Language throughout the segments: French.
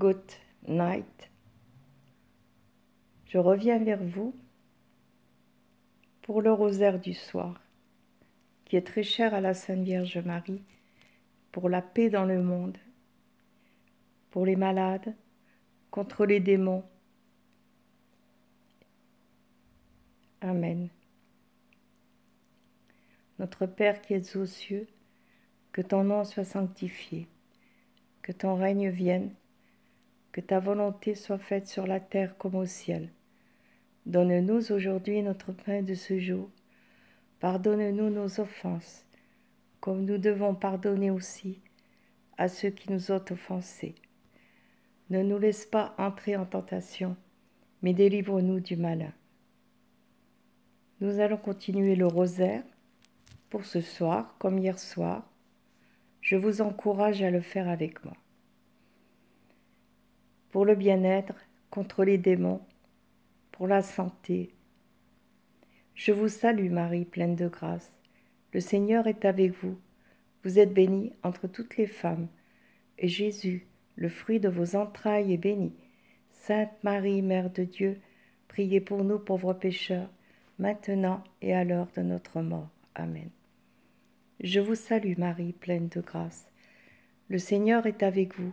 Good night. Je reviens vers vous pour le rosaire du soir, qui est très cher à la Sainte Vierge Marie, pour la paix dans le monde, pour les malades, contre les démons. Amen. Notre Père qui es aux cieux, que ton nom soit sanctifié, que ton règne vienne que ta volonté soit faite sur la terre comme au ciel. Donne-nous aujourd'hui notre pain de ce jour. Pardonne-nous nos offenses, comme nous devons pardonner aussi à ceux qui nous ont offensés. Ne nous laisse pas entrer en tentation, mais délivre-nous du malin. Nous allons continuer le rosaire pour ce soir, comme hier soir. Je vous encourage à le faire avec moi pour le bien-être, contre les démons, pour la santé. Je vous salue Marie, pleine de grâce. Le Seigneur est avec vous. Vous êtes bénie entre toutes les femmes. Et Jésus, le fruit de vos entrailles, est béni. Sainte Marie, Mère de Dieu, priez pour nous pauvres pécheurs, maintenant et à l'heure de notre mort. Amen. Je vous salue Marie, pleine de grâce. Le Seigneur est avec vous.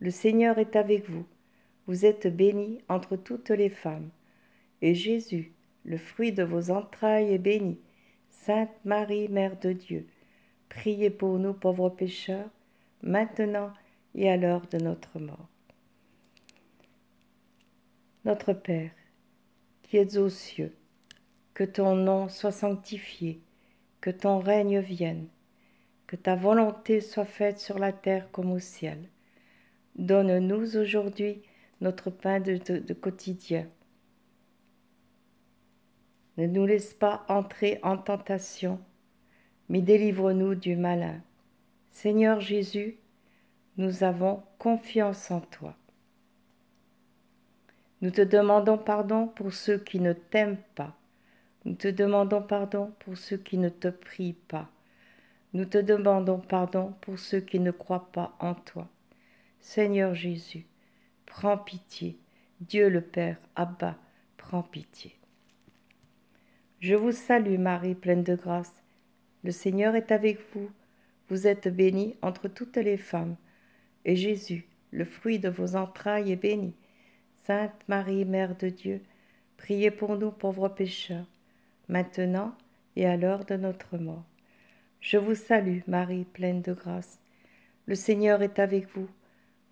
Le Seigneur est avec vous. Vous êtes bénie entre toutes les femmes. Et Jésus, le fruit de vos entrailles, est béni. Sainte Marie, Mère de Dieu, priez pour nous pauvres pécheurs, maintenant et à l'heure de notre mort. Notre Père, qui es aux cieux, que ton nom soit sanctifié, que ton règne vienne, que ta volonté soit faite sur la terre comme au ciel. Donne-nous aujourd'hui notre pain de, quotidien. Ne nous laisse pas entrer en tentation, mais délivre-nous du malin. Seigneur Jésus, nous avons confiance en toi. Nous te demandons pardon pour ceux qui ne t'aiment pas. Nous te demandons pardon pour ceux qui ne te prient pas. Nous te demandons pardon pour ceux qui ne croient pas en toi. Seigneur Jésus, prends pitié. Dieu le Père, Abba, prends pitié. Je vous salue Marie, pleine de grâce. Le Seigneur est avec vous. Vous êtes bénie entre toutes les femmes. Et Jésus, le fruit de vos entrailles, est béni. Sainte Marie, Mère de Dieu, priez pour nous pauvres pécheurs, maintenant et à l'heure de notre mort. Je vous salue Marie, pleine de grâce. Le Seigneur est avec vous.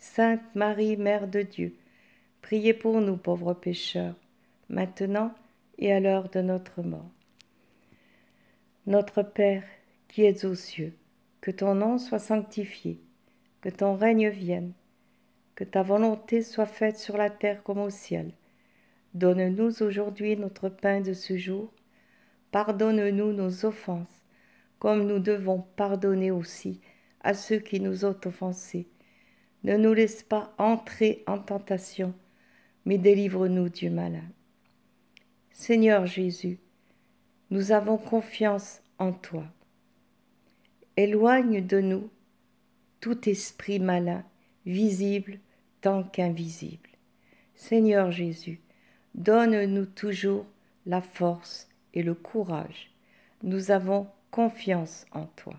Sainte Marie, Mère de Dieu, priez pour nous pauvres pécheurs, maintenant et à l'heure de notre mort. Notre Père, qui es aux cieux, que ton nom soit sanctifié, que ton règne vienne, que ta volonté soit faite sur la terre comme au ciel. Donne-nous aujourd'hui notre pain de ce jour. Pardonne-nous nos offenses, comme nous devons pardonner aussi à ceux qui nous ont offensés ne nous laisse pas entrer en tentation, mais délivre-nous du malin. Seigneur Jésus, nous avons confiance en toi. Éloigne de nous tout esprit malin, visible tant qu'invisible. Seigneur Jésus, donne-nous toujours la force et le courage. Nous avons confiance en toi.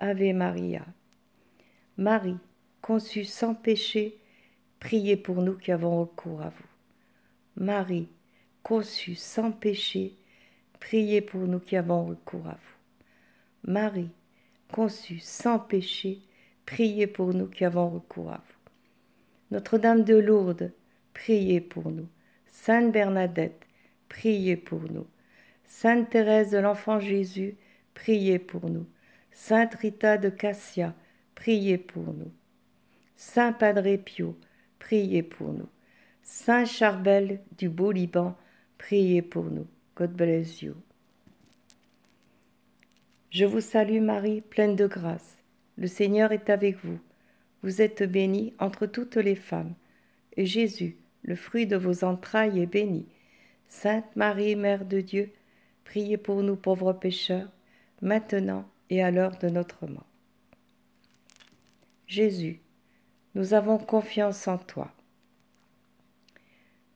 Ave Maria. Marie, conçue sans péché, priez pour nous qui avons recours à vous. Marie, conçue sans péché, priez pour nous qui avons recours à vous. Marie, conçue sans péché, priez pour nous qui avons recours à vous. Notre-Dame de Lourdes, priez pour nous. Sainte Bernadette, priez pour nous. Sainte Thérèse de l'Enfant Jésus, priez pour nous. Sainte Rita de Cassia, priez pour nous. Saint Padre Pio, priez pour nous. Saint Charbel du Beau Liban, priez pour nous. God bless you. Je vous salue Marie, pleine de grâce. Le Seigneur est avec vous. Vous êtes bénie entre toutes les femmes. Et Jésus, le fruit de vos entrailles, est béni. Sainte Marie, Mère de Dieu, priez pour nous pauvres pécheurs, maintenant et à l'heure de notre mort. Jésus, nous avons confiance en toi.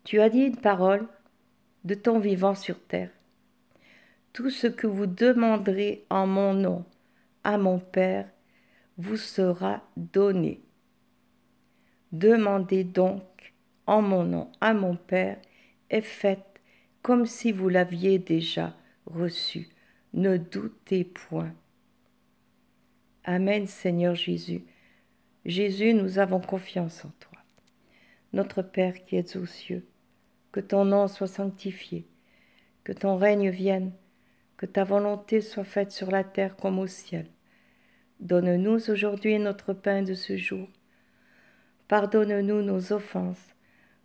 Tu as dit une parole de ton vivant sur terre. Tout ce que vous demanderez en mon nom à mon Père vous sera donné. Demandez donc en mon nom à mon Père et faites comme si vous l'aviez déjà reçu. Ne doutez point. Amen Seigneur Jésus. Jésus, nous avons confiance en toi. Notre Père qui es aux cieux, que ton nom soit sanctifié, que ton règne vienne, que ta volonté soit faite sur la terre comme au ciel. Donne-nous aujourd'hui notre pain de ce jour. Pardonne-nous nos offenses,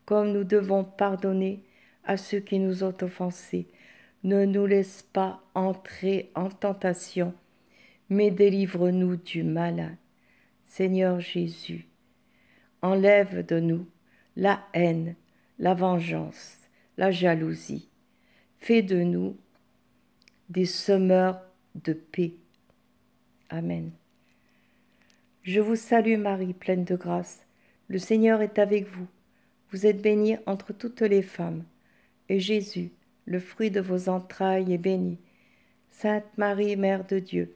comme nous devons pardonner à ceux qui nous ont offensés. Ne nous laisse pas entrer en tentation, mais délivre-nous du malin. Seigneur Jésus, enlève de nous la haine, la vengeance, la jalousie. Fais de nous des semeurs de paix. Amen. Je vous salue Marie, pleine de grâce. Le Seigneur est avec vous. Vous êtes bénie entre toutes les femmes. Et Jésus, le fruit de vos entrailles, est béni. Sainte Marie, Mère de Dieu,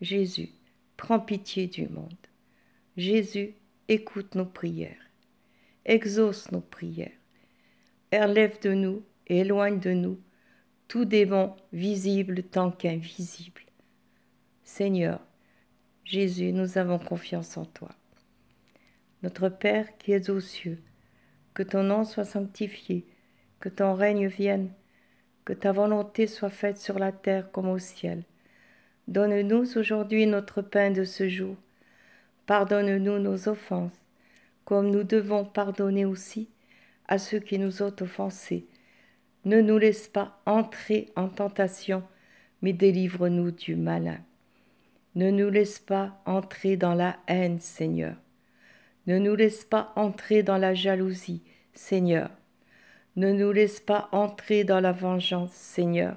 Jésus, prends pitié du monde. Jésus, écoute nos prières. Exauce nos prières. Enlève de nous et éloigne de nous tout démon visible tant qu'invisible. Seigneur, Jésus, nous avons confiance en toi. Notre Père qui es aux cieux, que ton nom soit sanctifié, que ton règne vienne, que ta volonté soit faite sur la terre comme au ciel. Donne-nous aujourd'hui notre pain de ce jour. Pardonne-nous nos offenses, comme nous devons pardonner aussi à ceux qui nous ont offensés. Ne nous laisse pas entrer en tentation, mais délivre-nous du malin. Ne nous laisse pas entrer dans la haine, Seigneur. Ne nous laisse pas entrer dans la jalousie, Seigneur. Ne nous laisse pas entrer dans la vengeance, Seigneur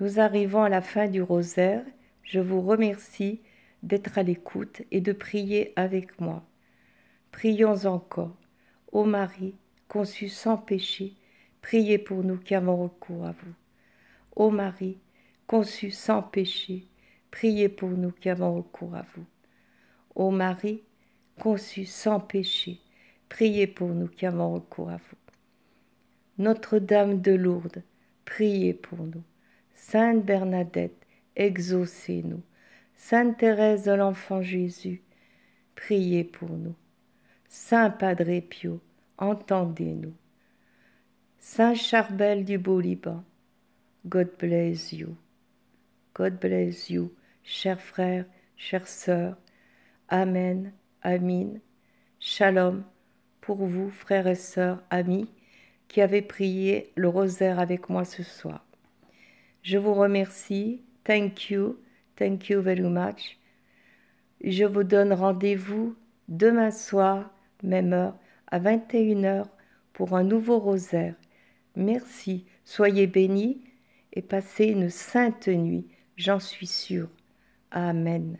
Nous arrivons à la fin du rosaire. Je vous remercie d'être à l'écoute et de prier avec moi. Prions encore. Ô Marie, conçue sans péché, priez pour nous qui avons recours à vous. Ô Marie, conçue sans péché, priez pour nous qui avons recours à vous. Ô Marie, conçue sans péché, priez pour nous qui avons recours à vous. Notre-Dame de Lourdes, priez pour nous. Sainte Bernadette, exaucez-nous. Sainte Thérèse de l'Enfant Jésus, priez pour nous. Saint Padre Pio, entendez-nous. Saint Charbel du Beau Liban, God bless you. God bless you, chers frères, chères sœurs. Amen, Amin. Shalom pour vous, frères et sœurs, amis, qui avez prié le rosaire avec moi ce soir. Je vous remercie. Thank you. Thank you very much. Je vous donne rendez-vous demain soir, même heure, à 21h pour un nouveau rosaire. Merci, soyez bénis et passez une sainte nuit, j'en suis sûre. Amen.